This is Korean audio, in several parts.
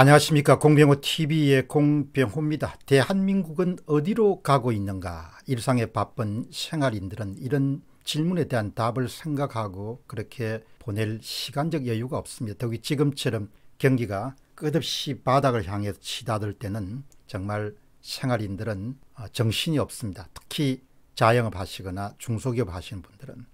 안녕하십니까 공병호TV의 공병호입니다. 대한민국은 어디로 가고 있는가 일상의 바쁜 생활인들은 이런 질문에 대한 답을 생각하고 그렇게 보낼 시간적 여유가 없습니다. 더욱이 지금처럼 경기가 끝없이 바닥을 향해 치닫을 때는 정말 생활인들은 어, 정신이 없습니다. 특히 자영업 하시거나 중소기업 하시는 분들은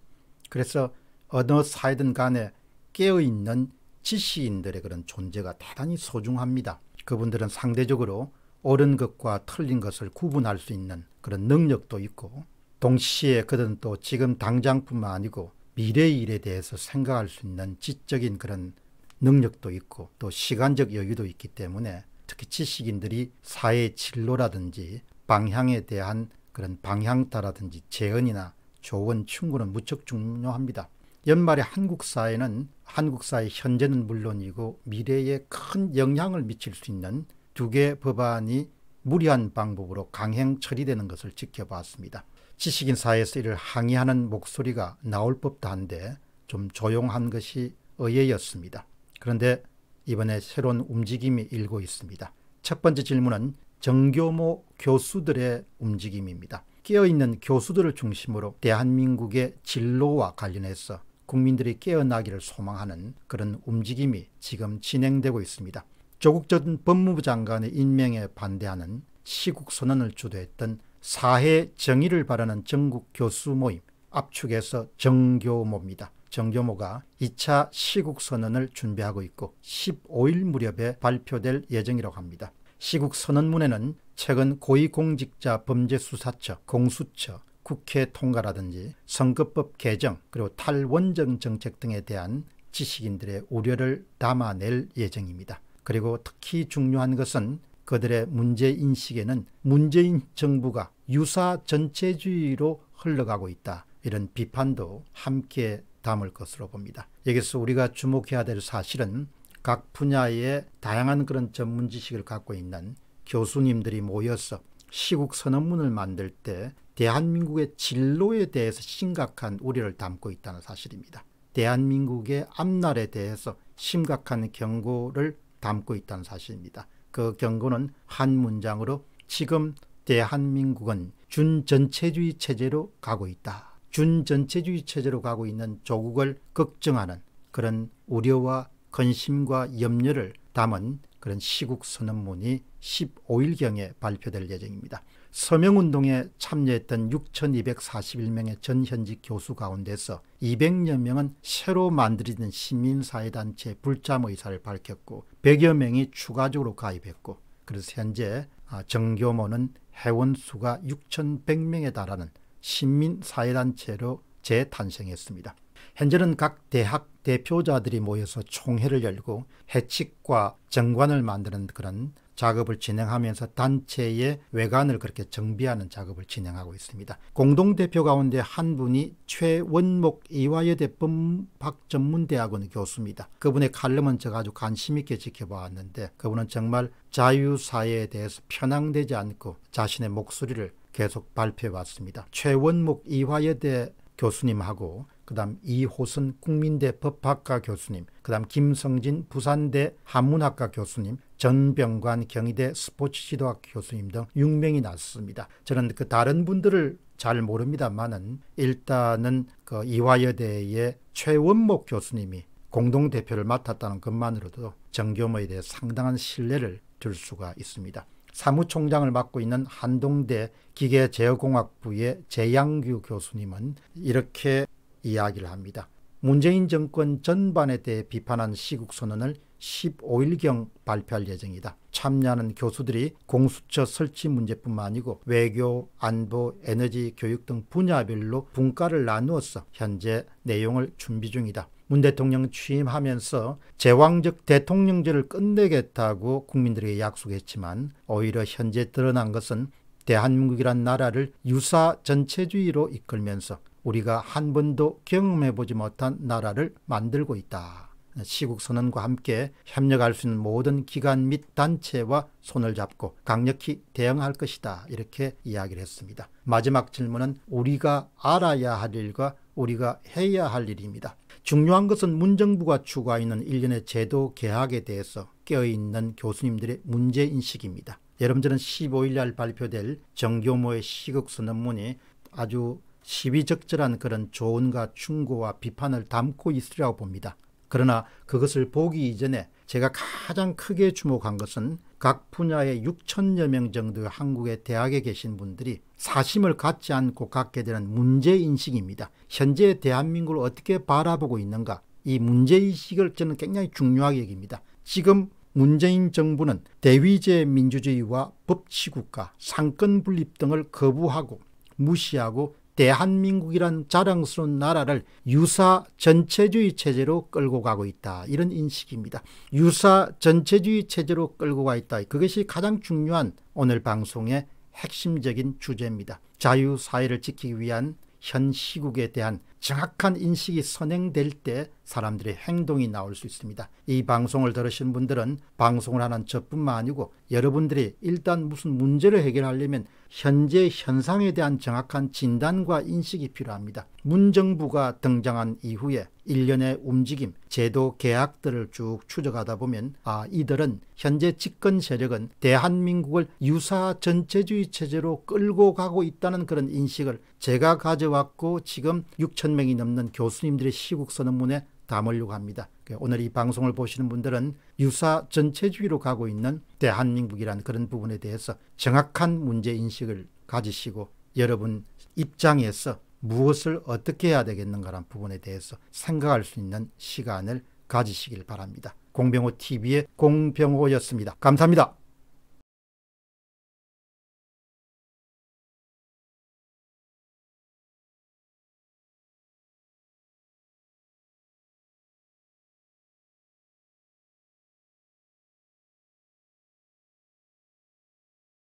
그래서 어느 사이든 간에 깨어있는 지시인들의 그런 존재가 대단히 소중합니다. 그분들은 상대적으로 옳은 것과 틀린 것을 구분할 수 있는 그런 능력도 있고 동시에 그들은 또 지금 당장뿐만 아니고 미래의 일에 대해서 생각할 수 있는 지적인 그런 능력도 있고 또 시간적 여유도 있기 때문에 특히 지식인들이 사회 진로라든지 방향에 대한 그런 방향타라든지 재언이나 조언 충고는 무척 중요합니다. 연말에 한국 사회는 한국 사회 현재는 물론이고 미래에 큰 영향을 미칠 수 있는 두개의 법안이 무리한 방법으로 강행 처리되는 것을 지켜봤습니다. 지식인 사회에서 이를 항의하는 목소리가 나올 법도 한데 좀 조용한 것이 의외였습니다. 그런데 이번에 새로운 움직임이 일고 있습니다. 첫 번째 질문은 정교모 교수들의 움직임입니다. 깨어있는 교수들을 중심으로 대한민국의 진로와 관련해서 국민들이 깨어나기를 소망하는 그런 움직임이 지금 진행되고 있습니다. 조국 전 법무부 장관의 임명에 반대하는 시국선언을 주도했던 사회 정의를 바라는 전국 교수 모임 압축에서 정교모입니다. 정교모가 2차 시국선언을 준비하고 있고 15일 무렵에 발표될 예정이라고 합니다. 시국선언문에는 최근 고위공직자 범죄수사처, 공수처, 국회 통과라든지 선거법 개정 그리고 탈원전 정책 등에 대한 지식인들의 우려를 담아낼 예정입니다. 그리고 특히 중요한 것은 그들의 문제인식에는 문재인 정부가 유사 전체주의로 흘러가고 있다. 이런 비판도 함께 담을 것으로 봅니다. 여기서 우리가 주목해야 될 사실은 각 분야의 다양한 그런 전문 지식을 갖고 있는 교수님들이 모여서 시국 선언문을 만들 때 대한민국의 진로에 대해서 심각한 우려를 담고 있다는 사실입니다. 대한민국의 앞날에 대해서 심각한 경고를 담고 있다는 사실입니다. 그 경고는 한 문장으로 지금 대한민국은 준전체주의 체제로 가고 있다. 준전체주의 체제로 가고 있는 조국을 걱정하는 그런 우려와 근심과 염려를 담은 그런 시국 선언문이 15일경에 발표될 예정입니다. 서명운동에 참여했던 6,241명의 전현직 교수 가운데서 200여 명은 새로 만들어진 시민사회단체 불참 의사를 밝혔고 100여 명이 추가적으로 가입했고 그래서 현재 아, 정교모는 회원 수가 6,100명에 달하는 시민사회단체로 재탄생했습니다. 현재는 각 대학 대표자들이 모여서 총회를 열고 해칙과 정관을 만드는 그런 작업을 진행하면서 단체의 외관을 그렇게 정비하는 작업을 진행하고 있습니다. 공동대표 가운데 한 분이 최원목 이화여대 법학전문대학원 교수입니다. 그분의 칼럼은 제가 아주 관심있게 지켜보았는데 그분은 정말 자유사회에 대해서 편향되지 않고 자신의 목소리를 계속 발표해 왔습니다. 최원목 이화여대 교수님하고 그 다음 이호순 국민대 법학과 교수님, 그 다음 김성진 부산대 한문학과 교수님, 전병관 경희대 스포츠지도학 교수님 등 6명이 나 났습니다. 저는 그 다른 분들을 잘 모릅니다만은 일단은 그 이화여대의 최원목 교수님이 공동대표를 맡았다는 것만으로도 정교모에 대해 상당한 신뢰를 줄 수가 있습니다. 사무총장을 맡고 있는 한동대 기계제어공학부의 재양규 교수님은 이렇게 이야기를 합니다. 문재인 정권 전반에 대해 비판한 시국선언을 15일경 발표할 예정이다. 참여하는 교수들이 공수처 설치 문제뿐만 아니고 외교, 안보, 에너지, 교육 등 분야별로 분과를 나누어서 현재 내용을 준비 중이다. 문 대통령 취임하면서 제왕적 대통령제를 끝내겠다고 국민들에게 약속했지만 오히려 현재 드러난 것은 대한민국이란 나라를 유사 전체주의로 이끌면서 우리가 한 번도 경험해보지 못한 나라를 만들고 있다. 시국 선언과 함께 협력할 수 있는 모든 기관 및 단체와 손을 잡고 강력히 대응할 것이다. 이렇게 이야기를 했습니다. 마지막 질문은 우리가 알아야 할 일과 우리가 해야 할 일입니다. 중요한 것은 문정부가 추구하는 일련의 제도 개혁에 대해서 깨어있는 교수님들의 문제인식입니다. 여러분 들은 15일 날 발표될 정교모의 시극수 논문이 아주 시비적절한 그런 조언과 충고와 비판을 담고 있으리라고 봅니다. 그러나 그것을 보기 이전에 제가 가장 크게 주목한 것은 각 분야의 6천여 명 정도의 한국의 대학에 계신 분들이 사심을 갖지 않고 갖게 되는 문제인식입니다. 현재 대한민국을 어떻게 바라보고 있는가 이 문제인식을 저는 굉장히 중요하게 여깁니다. 지금 문재인 정부는 대위제 민주주의와 법치국가, 상권분립 등을 거부하고 무시하고 대한민국이란 자랑스러운 나라를 유사 전체주의 체제로 끌고 가고 있다. 이런 인식입니다. 유사 전체주의 체제로 끌고 가 있다. 그것이 가장 중요한 오늘 방송의 핵심적인 주제입니다. 자유사회를 지키기 위한 현 시국에 대한 정확한 인식이 선행될 때 사람들의 행동이 나올 수 있습니다. 이 방송을 들으신 분들은 방송을 하는 저뿐만 아니고 여러분들이 일단 무슨 문제를 해결하려면 현재 현상에 대한 정확한 진단과 인식이 필요합니다. 문정부가 등장한 이후에 일련의 움직임, 제도 계약들을 쭉 추적하다 보면 아 이들은 현재 집권 세력은 대한민국을 유사 전체주의 체제로 끌고 가고 있다는 그런 인식을 제가 가져왔고 지금 6천 명이 넘는 교수님들의 시국선언문에 담으려고 합니다. 그 오늘 이 방송을 보시는 분들은 유사 전체주의로 가고 있는 대한민국이란 그런 부분에 대해서 정확한 문제인식을 가지시고 여러분 입장에서 무엇을 어떻게 해야 되겠는가란 부분에 대해서 생각할 수 있는 시간을 가지시길 바랍니다. 공병호TV의 공병호였습니다. 감사합니다.